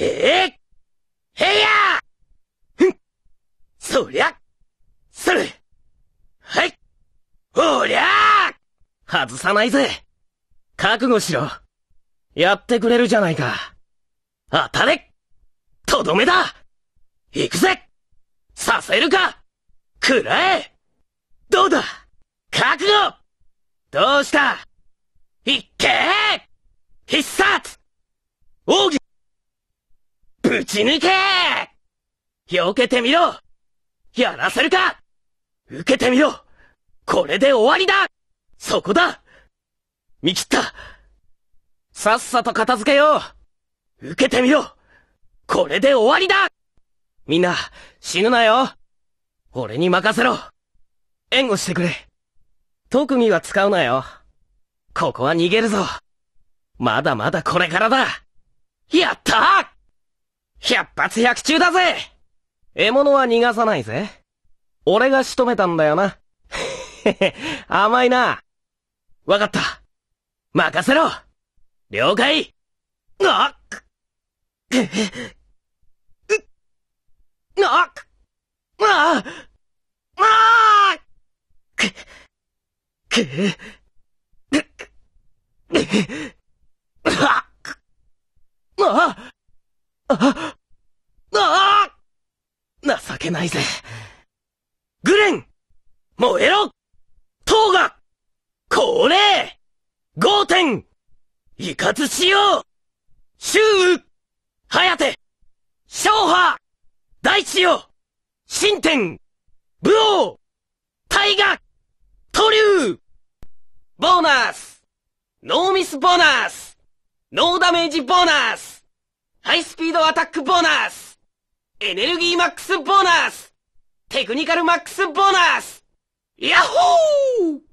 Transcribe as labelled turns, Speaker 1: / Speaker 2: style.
Speaker 1: ええ
Speaker 2: ー、へやふんそりゃそれはいおりゃ外さないぜ覚悟しろやってくれるじゃないか当たれとどめだ行くぜさせるかくらえどうだ覚悟どうしたいっけ必殺奥義ち抜け避けてみろやらせるか受けてみろこれで終わりだそこだ見切ったさっさと片付けよう受けてみろこれで終わりだみんな、死ぬなよ俺に任せろ援護してくれ特技は使うなよここは逃げるぞまだまだこれからだやったー百発百中だぜ獲物は逃がさないぜ。俺が仕留めたんだよな。へへ、甘いな。わかった。任せろ了解あっくっあっああああく
Speaker 1: くく
Speaker 2: くあああ負けないぜ。グレン燃えろトウガこれゴーテンイカズしようシュウハヤテショウハ大地よ新天武王大河トリュウボーナスノーミスボーナスノーダメージボーナスハイスピードアタックボーナスエネルギーマックスボーナステクニカルマックスボーナス
Speaker 1: ヤッホー